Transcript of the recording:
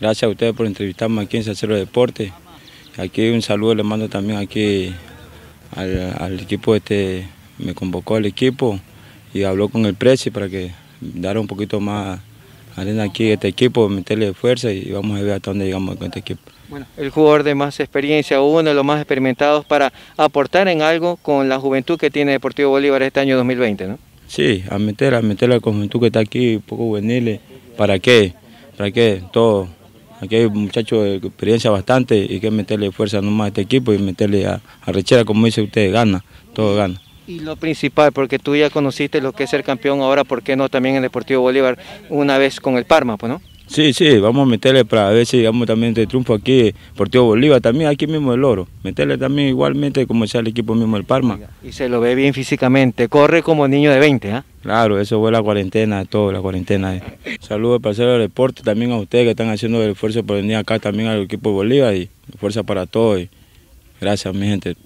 Gracias a ustedes por entrevistarme aquí en de Deporte. Aquí un saludo le mando también aquí al, equipo este, me convocó al equipo y habló con el precio para que dar un poquito más arena aquí a este equipo, meterle fuerza y vamos a ver hasta dónde llegamos con este equipo. Bueno, el jugador de más experiencia, uno de los más experimentados para aportar en algo con la juventud que tiene Deportivo Bolívar este año 2020, ¿no? Sí, a meter, a meter la juventud que está aquí, poco juvenil, ¿para qué? ¿Para qué? Todo Aquí hay muchachos de experiencia bastante y que meterle fuerza nomás a este equipo y meterle a, a Rechera, como dice usted, gana, todo gana. Y lo principal, porque tú ya conociste lo que es ser campeón ahora, ¿por qué no también en Deportivo Bolívar una vez con el Parma, pues no? Sí, sí, vamos a meterle para ver si llegamos también de triunfo aquí, Deportivo Bolívar también, aquí mismo el oro. Meterle también igualmente como sea el equipo mismo el Parma. Y se lo ve bien físicamente, corre como niño de 20, ¿ah? Claro, eso fue la cuarentena, todo, la cuarentena. Eh. Saludos para hacer el deporte, también a ustedes que están haciendo el esfuerzo por venir acá, también al equipo de Bolívar y fuerza para todos. Y gracias, mi gente.